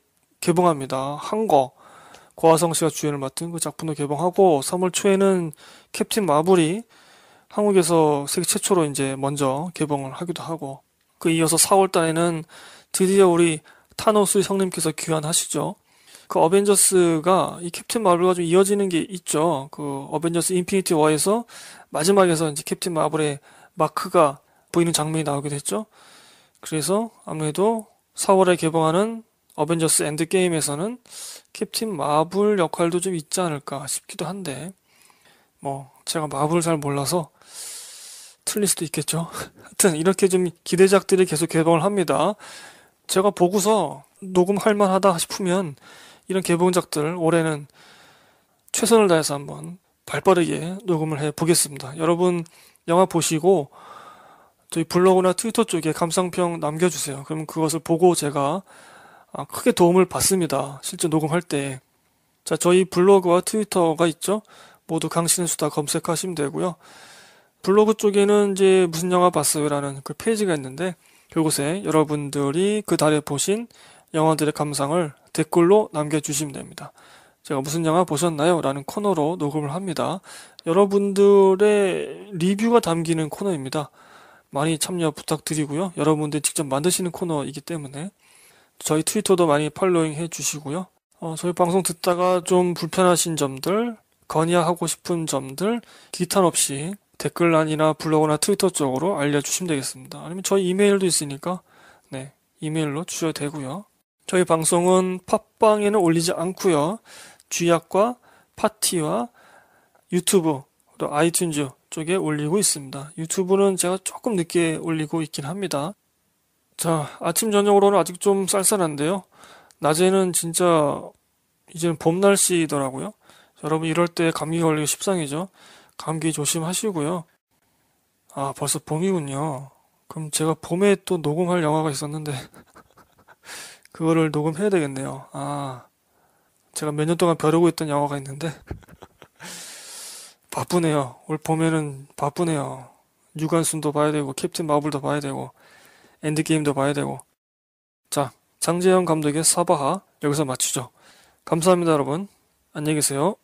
개봉합니다. 한 거 고아성 씨가 주연을 맡은 그 작품도 개봉하고 3월 초에는 캡틴 마블이 한국에서 세계 최초로 이제 먼저 개봉을 하기도 하고 그 이어서 4월 달에는 드디어 우리 타노스 성님께서 귀환하시죠. 그 어벤져스가 이 캡틴 마블과 좀 이어지는 게 있죠. 그 어벤져스 인피니티 워에서 마지막에서 이제 캡틴 마블의 마크가 보이는 장면이 나오기도 했죠. 그래서 아무래도 4월에 개봉하는 어벤져스 엔드게임에서는 캡틴 마블 역할도 좀 있지 않을까 싶기도 한데 뭐 제가 마블을 잘 몰라서 틀릴 수도 있겠죠. [LAUGHS] 하여튼 이렇게 좀 기대작들이 계속 개봉을 합니다. 제가 보고서 녹음할 만하다 싶으면 이런 개봉작들 올해는 최선을 다해서 한번 발빠르게 녹음을 해 보겠습니다. 여러분 영화 보시고 저희 블로그나 트위터 쪽에 감상평 남겨주세요. 그럼 그것을 보고 제가 아, 크게 도움을 받습니다. 실제 녹음할 때. 자, 저희 블로그와 트위터가 있죠. 모두 강신의 수다 검색하시면 되고요. 블로그 쪽에는 이제 무슨 영화 봤어요라는 그 페이지가 있는데 그곳에 여러분들이 그 달에 보신 영화들의 감상을 댓글로 남겨주시면 됩니다. 제가 무슨 영화 보셨나요? 라는 코너로 녹음을 합니다. 여러분들의 리뷰가 담기는 코너입니다. 많이 참여 부탁드리고요. 여러분들 직접 만드시는 코너이기 때문에 저희 트위터도 많이 팔로잉 해주시고요. 어, 저희 방송 듣다가 좀 불편하신 점들, 건의하고 싶은 점들, 기탄 없이 댓글란이나 블로그나 트위터 쪽으로 알려주시면 되겠습니다. 아니면 저희 이메일도 있으니까, 네, 이메일로 주셔도 되고요. 저희 방송은 팟빵에는 올리지 않고요. 쥐약과 파티와 유튜브, 또 아이튠즈 쪽에 올리고 있습니다. 유튜브는 제가 조금 늦게 올리고 있긴 합니다. 자, 아침 저녁으로는 아직 좀 쌀쌀한데요. 낮에는 진짜 이제는 봄 날씨더라고요. 여러분 이럴 때 감기 걸리기 십상이죠. 감기 조심하시고요. 아, 벌써 봄이군요. 그럼 제가 봄에 또 녹음할 영화가 있었는데 [LAUGHS] 그거를 녹음해야 되겠네요. 아, 제가 몇 년 동안 벼르고 있던 영화가 있는데 [LAUGHS] 바쁘네요. 올 봄에는 바쁘네요. 유관순도 봐야 되고 캡틴 마블도 봐야 되고 엔드게임도 봐야 되고 자 장재현 감독의 사바하 여기서 마치죠 감사합니다 여러분 안녕히 계세요